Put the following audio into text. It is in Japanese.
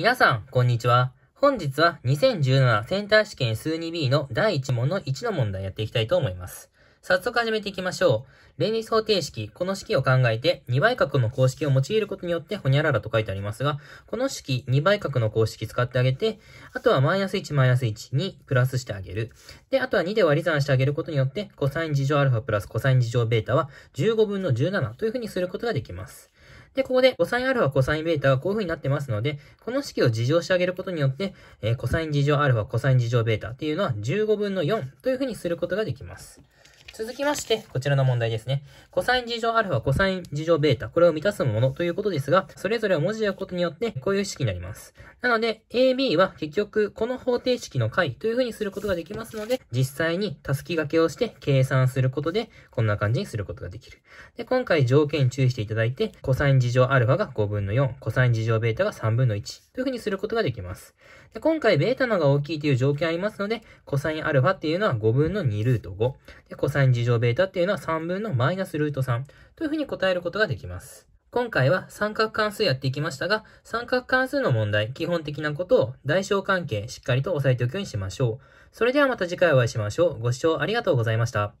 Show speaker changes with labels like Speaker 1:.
Speaker 1: 皆さん、こんにちは。本日は2017センター試験数 2B の第1問の1の問題やっていきたいと思います。早速始めていきましょう。連立方程式、この式を考えて、2倍角の公式を用いることによって、ほにゃららと書いてありますが、この式、2倍角の公式使ってあげて、あとはマイナス1マイナス1にプラスしてあげる。で、あとは2で割り算してあげることによって、コサイン事乗アルファプラスコサイン事乗ベータは15分の17というふうにすることができます。で、ここで cosα コサインベータがこういう風になってますので、この式を事乗してあげることによって、えー、コサイン事乗アルファ、コサイン事乗ベータっていうのは15分の4という風にすることができます。続きまして、こちらの問題ですね。コサイン事乗アルファ、コサイン事乗ベータ、これを満たすものということですが、それぞれを文字で置くことによって、こういう式になります。なので、AB は結局、この方程式の解というふうにすることができますので、実際にたすき掛けをして計算することで、こんな感じにすることができる。で、今回条件注意していただいて、コサイン事乗アルファが5分の4、コサイン事乗ベータが3分の1というふうにすることができます。で、今回、ベータのが大きいという条件ありますので、コサインアルファっていうのは5分の2ルート5。で、コサイン3乗ベータっていうのは3分のマイナスルート3というふうに答えることができます。今回は三角関数やっていきましたが、三角関数の問題、基本的なことを代償関係しっかりと押さえておくようにしましょう。それではまた次回お会いしましょう。ご視聴ありがとうございました。